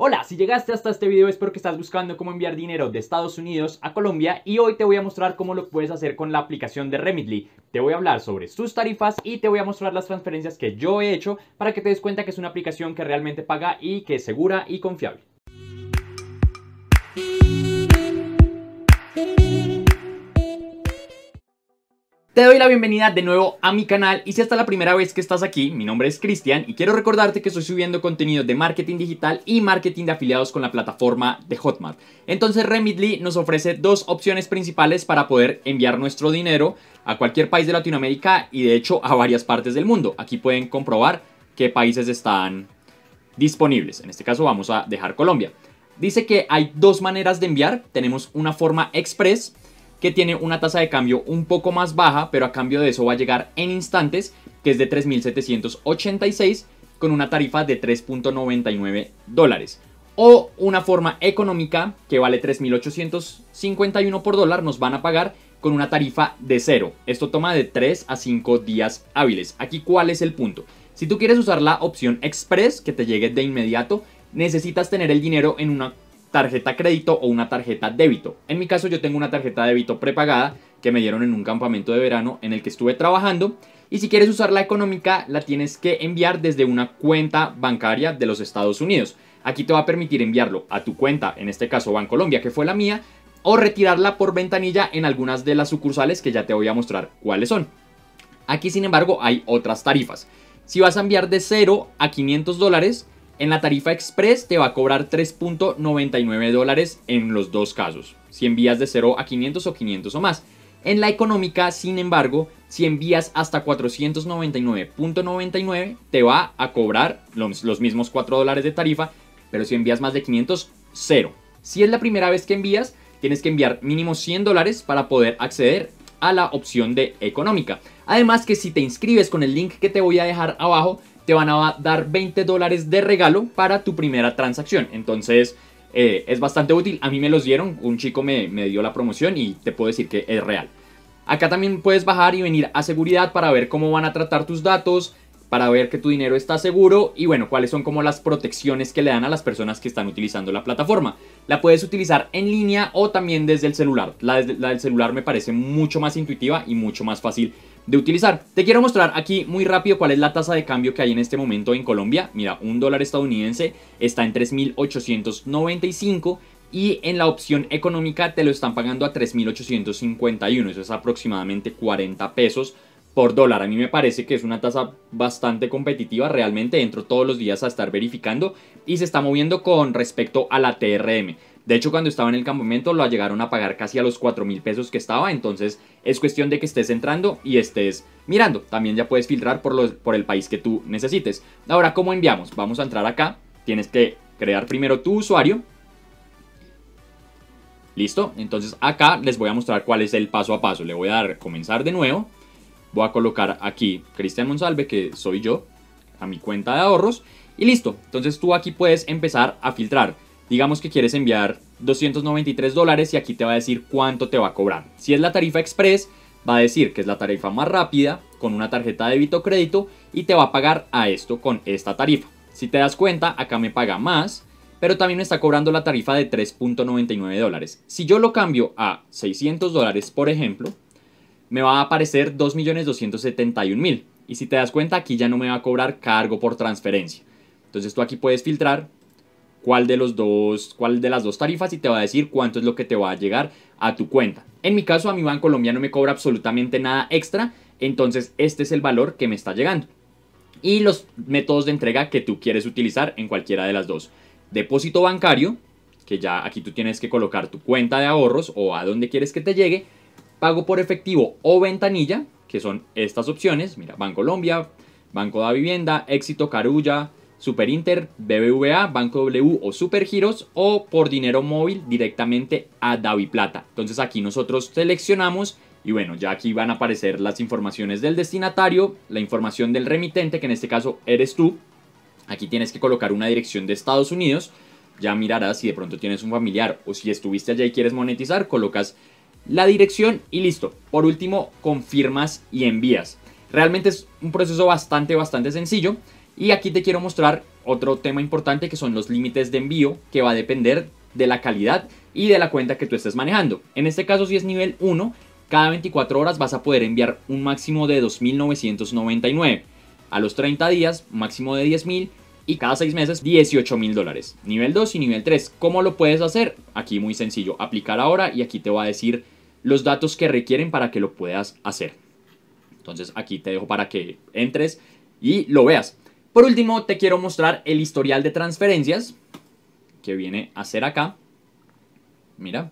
Hola, si llegaste hasta este video es porque estás buscando cómo enviar dinero de Estados Unidos a Colombia y hoy te voy a mostrar cómo lo puedes hacer con la aplicación de Remitly. Te voy a hablar sobre sus tarifas y te voy a mostrar las transferencias que yo he hecho para que te des cuenta que es una aplicación que realmente paga y que es segura y confiable. Te doy la bienvenida de nuevo a mi canal y si esta es la primera vez que estás aquí, mi nombre es Cristian y quiero recordarte que estoy subiendo contenido de marketing digital y marketing de afiliados con la plataforma de Hotmart. Entonces Remitly nos ofrece dos opciones principales para poder enviar nuestro dinero a cualquier país de Latinoamérica y de hecho a varias partes del mundo. Aquí pueden comprobar qué países están disponibles. En este caso vamos a dejar Colombia. Dice que hay dos maneras de enviar. Tenemos una forma express que tiene una tasa de cambio un poco más baja, pero a cambio de eso va a llegar en instantes, que es de 3.786 con una tarifa de 3.99 dólares. O una forma económica que vale 3.851 por dólar nos van a pagar con una tarifa de cero. Esto toma de 3 a 5 días hábiles. Aquí cuál es el punto. Si tú quieres usar la opción express que te llegue de inmediato, necesitas tener el dinero en una tarjeta crédito o una tarjeta débito. En mi caso yo tengo una tarjeta débito prepagada que me dieron en un campamento de verano en el que estuve trabajando. Y si quieres usar la económica, la tienes que enviar desde una cuenta bancaria de los Estados Unidos. Aquí te va a permitir enviarlo a tu cuenta, en este caso Colombia que fue la mía, o retirarla por ventanilla en algunas de las sucursales que ya te voy a mostrar cuáles son. Aquí, sin embargo, hay otras tarifas. Si vas a enviar de 0 a 500 dólares, en la tarifa express te va a cobrar 3.99 dólares en los dos casos, si envías de 0 a 500 o 500 o más. En la económica, sin embargo, si envías hasta 499.99 te va a cobrar los, mismos 4 dólares de tarifa, pero si envías más de 500, 0. Si es la primera vez que envías, tienes que enviar mínimo 100 dólares para poder acceder a la opción de económica. Además que si te inscribes con el link que te voy a dejar abajo, te van a dar 20 dólares de regalo para tu primera transacción. Entonces eh, es bastante útil. A mí me los dieron, un chico me, dio la promoción y te puedo decir que es real. Acá también puedes bajar y venir a seguridad para ver cómo van a tratar tus datos, para ver que tu dinero está seguro y bueno, cuáles son como las protecciones que le dan a las personas que están utilizando la plataforma. La puedes utilizar en línea o también desde el celular. la del celular me parece mucho más intuitiva y mucho más fácil de utilizar. Te quiero mostrar aquí muy rápido cuál es la tasa de cambio que hay en este momento en Colombia. Mira, un dólar estadounidense está en 3.895 y en la opción económica te lo están pagando a 3.851, eso es aproximadamente 40 pesos por dólar. A mí me parece que es una tasa bastante competitiva, realmente Dentro todos los días a estar verificando y se está moviendo con respecto a la TRM. De hecho, cuando estaba en el campamento lo llegaron a pagar casi a los 4 mil pesos que estaba, entonces es cuestión de que estés entrando y estés mirando. También ya puedes filtrar por, los, por el país que tú necesites. Ahora, ¿cómo enviamos? Vamos a entrar acá, tienes que crear primero tu usuario. Listo, entonces acá les voy a mostrar cuál es el paso a paso. Le voy a dar comenzar de nuevo. Voy a colocar aquí Cristian Monsalve, que soy yo, a mi cuenta de ahorros. Y listo, entonces tú aquí puedes empezar a filtrar Digamos que quieres enviar 293 dólares y aquí te va a decir cuánto te va a cobrar. Si es la tarifa express, va a decir que es la tarifa más rápida con una tarjeta de débito o crédito y te va a pagar a esto con esta tarifa. Si te das cuenta, acá me paga más, pero también me está cobrando la tarifa de 3.99 dólares. Si yo lo cambio a 600 dólares, por ejemplo, me va a aparecer 2.271.000. Y si te das cuenta, aquí ya no me va a cobrar cargo por transferencia. Entonces tú aquí puedes filtrar cuál de los dos, cuál de las dos tarifas y te va a decir cuánto es lo que te va a llegar a tu cuenta. En mi caso, a mi banco Colombia no me cobra absolutamente nada extra, entonces este es el valor que me está llegando. Y los métodos de entrega que tú quieres utilizar en cualquiera de las dos. Depósito bancario, que ya aquí tú tienes que colocar tu cuenta de ahorros o a dónde quieres que te llegue. Pago por efectivo o ventanilla, que son estas opciones. Mira, Banco Colombia, Banco de Vivienda, Éxito Carulla, Super Inter, BBVA, Banco W o Supergiros o por dinero móvil directamente a Davi Plata. Entonces aquí nosotros seleccionamos y bueno, ya aquí van a aparecer las informaciones del destinatario, la información del remitente, que en este caso eres tú. Aquí tienes que colocar una dirección de Estados Unidos. Ya mirarás si de pronto tienes un familiar o si estuviste allá y quieres monetizar, colocas la dirección y listo. Por último, confirmas y envías. Realmente es un proceso bastante, bastante sencillo. Y aquí te quiero mostrar otro tema importante que son los límites de envío, que va a depender de la calidad y de la cuenta que tú estés manejando. En este caso, si es nivel 1, cada 24 horas vas a poder enviar un máximo de 2.999. A los 30 días, máximo de 10.000 y cada 6 meses 18,000 dólares. Nivel 2 y nivel 3. ¿Cómo lo puedes hacer? Aquí muy sencillo, aplicar ahora y aquí te va a decir los datos que requieren para que lo puedas hacer. Entonces aquí te dejo para que entres y lo veas. Por último, te quiero mostrar el historial de transferencias que viene a ser acá. Mira.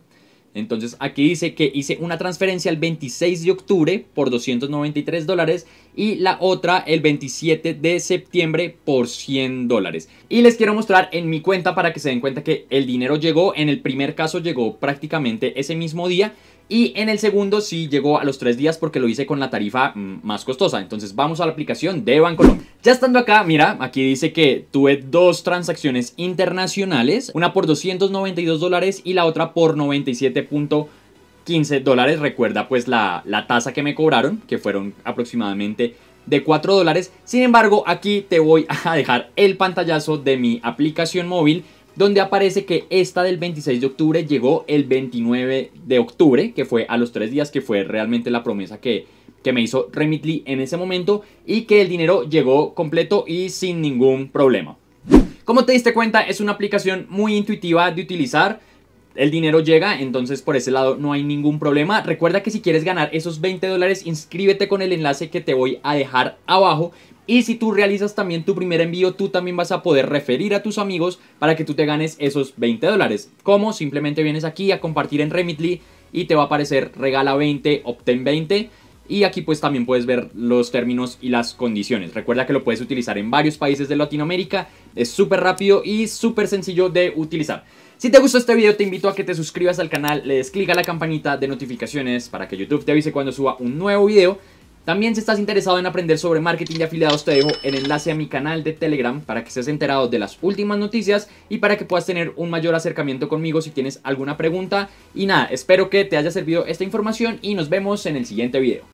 Entonces aquí dice que hice una transferencia el 26 de octubre por 293 dólares y la otra el 27 de septiembre por 100 dólares. Y les quiero mostrar en mi cuenta para que se den cuenta que el dinero llegó, en el primer caso llegó prácticamente ese mismo día, y en el segundo sí llegó a los tres días porque lo hice con la tarifa mm, más costosa. Entonces vamos a la aplicación de Bancolombia. Ya estando acá, mira, aquí dice que tuve dos transacciones internacionales, una por 292 dólares y la otra por 97.15 dólares. Recuerda pues la, la tasa que me cobraron, que fueron aproximadamente de 4 dólares. Sin embargo, aquí te voy a dejar el pantallazo de mi aplicación móvil donde aparece que esta del 26 de octubre llegó el 29 de octubre, que fue a los tres días, que fue realmente la promesa que, me hizo Remitly en ese momento y que el dinero llegó completo y sin ningún problema. Como te diste cuenta, es una aplicación muy intuitiva de utilizar el dinero llega, entonces por ese lado no hay ningún problema. Recuerda que si quieres ganar esos 20 dólares, inscríbete con el enlace que te voy a dejar abajo y si tú realizas también tu primer envío, tú también vas a poder referir a tus amigos para que tú te ganes esos 20 dólares. ¿Cómo? Simplemente vienes aquí a compartir en Remitly y te va a aparecer regala 20, obtén 20. Y aquí pues también puedes ver los términos y las condiciones. Recuerda que lo puedes utilizar en varios países de Latinoamérica. Es súper rápido y súper sencillo de utilizar. Si te gustó este video te invito a que te suscribas al canal, le des clic a la campanita de notificaciones para que YouTube te avise cuando suba un nuevo video. También si estás interesado en aprender sobre marketing de afiliados te dejo el enlace a mi canal de Telegram para que seas enterado de las últimas noticias y para que puedas tener un mayor acercamiento conmigo si tienes alguna pregunta. Y nada, espero que te haya servido esta información y nos vemos en el siguiente video.